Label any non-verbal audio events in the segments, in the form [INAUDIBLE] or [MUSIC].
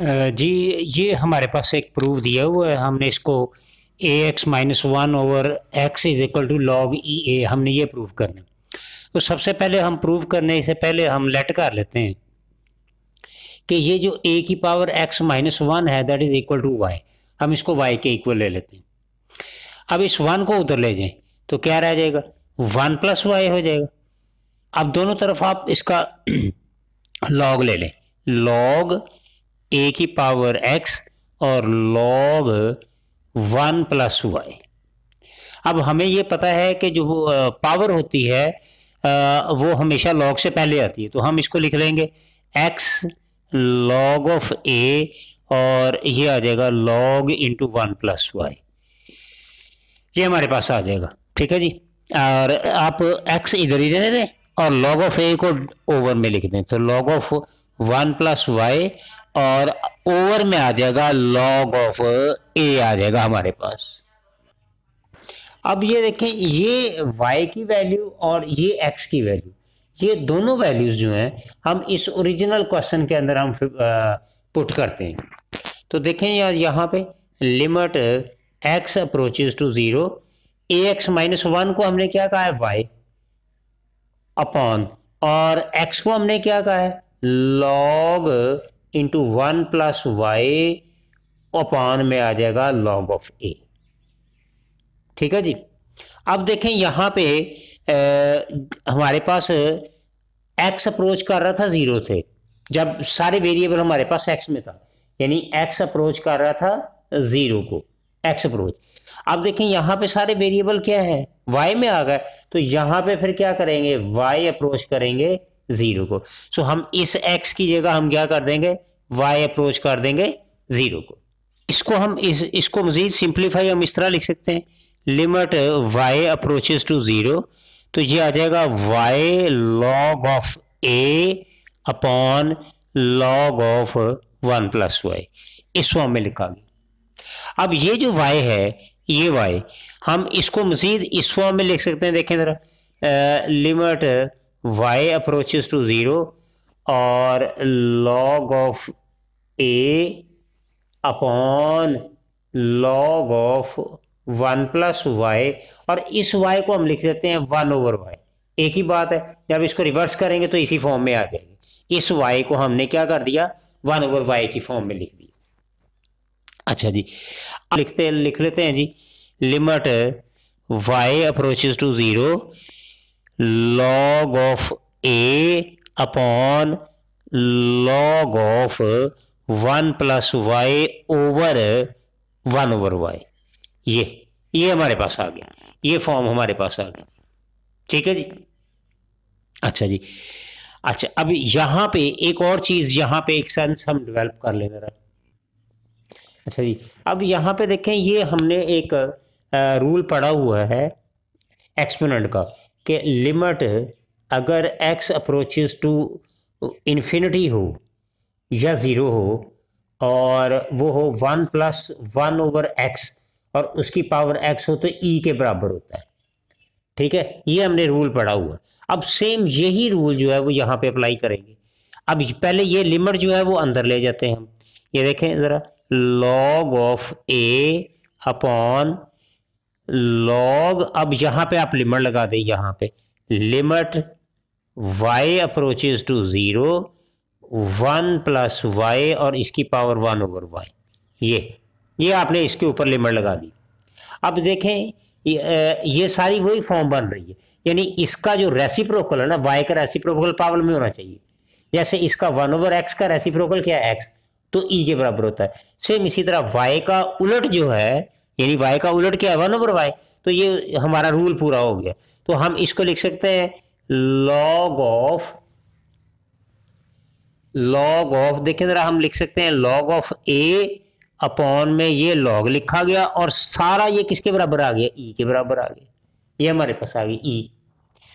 जी ये हमारे पास एक प्रूफ दिया हुआ है हमने इसको a x minus one over x is equal to log e a हमने ये प्रूफ करना तो सबसे पहले हम प्रूव करने से पहले हम लेट कर लेते हैं कि ये जो ए की पावर एक्स माइनस वन है that is equal to y हम इसको वाई के इक्वल ले लेते हैं अब इस वन को उधर ले जाएं तो क्या रह जाएगा वन प्लस वाई हो जाएगा अब दोनों तरफ आप इसका लॉग [CLEARS THROAT] ले लें लॉग ए की पावर एक्स और लॉग वन प्लस वाई अब हमें ये पता है कि जो पावर होती है वो हमेशा लॉग से पहले आती है तो हम इसको लिख लेंगे एक्स लॉग ऑफ ए और ये आ जाएगा log into one plus y ये हमारे पास आ जाएगा ठीक है जी और आप एक्स इधर ही रहने दें और लॉग ऑफ ए को ओवर में लिख दें तो log of one plus y और ओवर में आ जाएगा लॉग ऑफ ए आ जाएगा हमारे पास अब ये देखें ये y की वैल्यू और ये x की वैल्यू ये दोनों वैल्यूज़ जो हैं हम इस ओरिजिनल क्वेश्चन के अंदर हम पुट करते हैं तो देखें यार यहाँ पे limit x approaches to zero a x minus one को हमने क्या कहा है y अपॉन और x को हमने क्या कहा है log into one plus y upon में आ जाएगा लॉग ऑफ ए ठीक है जी अब देखें यहाँ पे ए, हमारे पास एक्स अप्रोच कर रहा था ज़ीरो से जब सारे वेरिएबल हमारे पास एक्स में था यानी एक्स अप्रोच कर रहा था ज़ीरो को एक्स अप्रोच अब देखें यहाँ पे सारे वेरिएबल क्या है वाई में आ गए तो यहाँ पे फिर क्या करेंगे वाई अप्रोच करेंगे ज़ीरो को सो हम इस एक्स की जगह हम क्या कर देंगे वाई अप्रोच कर देंगे ज़ीरो को इसको हम इस इसको मज़ीद सिंप्लीफाई हम इस तरह लिख सकते हैं limit y approaches to zero तो ये आ जाएगा y log of a upon log of one plus y इसको हमें लिखा गया अब ये जो वाई है ये वाई हम इसको मज़ीद इस फॉर्म में लिख सकते हैं देखें ज़रा लिमिट y approaches to 0 or log of a upon log of one plus y और इस वाई को हम लिख देते हैं वन ओवर वाई एक ही बात है जब इसको रिवर्स करेंगे तो इसी फॉर्म में आ जाएंगे इस वाई को हमने क्या कर दिया वन ओवर वाई की फॉर्म में लिख दिया अच्छा जी लिखते लिख लेते हैं जी limit y approaches to zero log of a upon log of 1 plus y over one over y ये ये हमारे पास आ गया ये फॉर्म हमारे पास आ गया ठीक है जी अच्छा जी अच्छा अब यहां पे एक और चीज़ यहां पे एक सेंस हम डेवलप कर ले ज़रा अच्छा जी अब यहां पे देखें ये हमने एक रूल पढ़ा हुआ है एक्सपोनेंट का कि लिमिट अगर एक्स अप्रोचेस टू इन्फिनिटी हो या ज़ीरो हो और वो हो one plus one over x और उसकी पावर एक्स हो तो ई e के बराबर होता है ठीक है ये हमने रूल पढ़ा हुआ अब सेम यही रूल जो है वो यहाँ पे अप्लाई करेंगे अब पहले ये लिमिट जो है वो अंदर ले जाते हैं हम ये देखें ज़रा log of a upon log अब यहां पे आप लिमिट लगा दें यहां पे limit y approaches to zero one plus y और इसकी पावर वन ओवर वाई ये ये आपने इसके ऊपर लिमिट लगा दी अब देखें ये सारी वही फॉर्म बन रही है यानी इसका जो रेसिप्रोकल है ना वाई का रेसिप्रोकल पावर में होना चाहिए जैसे इसका वन ओवर एक्स का रेसिप्रोकल क्या है एक्स तो ई e के बराबर होता है सेम इसी तरह वाई का उलट जो है यानी वाई का उलट क्या है वन ओवर वाई तो ये हमारा रूल पूरा हो गया तो हम इसको लिख सकते हैं लॉग ऑफ लॉग ऑफ देखें जरा हम लिख सकते हैं लॉग ऑफ ए अपॉन में ये लॉग लिखा गया और सारा ये किसके बराबर आ गया ई e के बराबर आ गया ये हमारे पास आ गई ई e।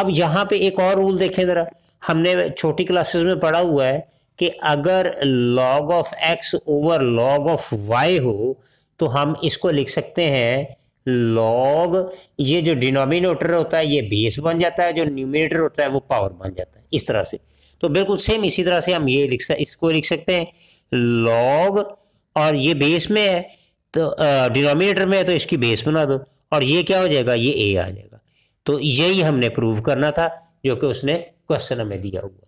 अब यहां पे एक और रूल देखें ज़रा हमने छोटी क्लासेस में पढ़ा हुआ है कि अगर log of x over log of y हो तो हम इसको लिख सकते हैं लॉग ये जो डिनोमिनेटर होता है ये बेस बन जाता है जो न्यूमिनेटर होता है वो पावर बन जाता है इस तरह से तो बिल्कुल सेम इसी तरह से हम ये लिख सकते इसको लिख सकते हैं लॉग और ये बेस में है तो डिनोमिनेटर में है तो इसकी बेस बना दो और ये क्या हो जाएगा ये ए आ जाएगा तो यही हमने प्रूव करना था जो कि उसने क्वेश्चन हमें दिया हुआ